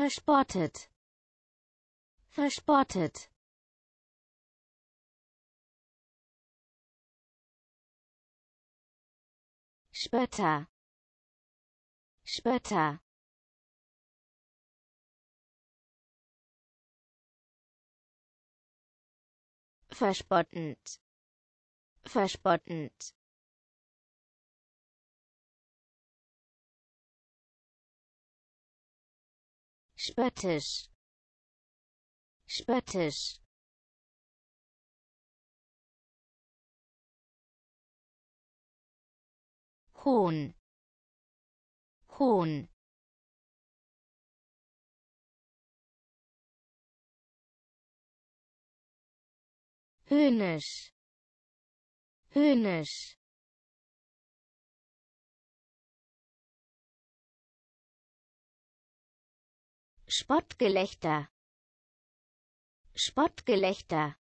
verspottet verspottet Spötter Spötter verspottend verspottend spöttisch spöttisch Hohn Hohn Höhnisch Höhnisch Spottgelächter Spottgelächter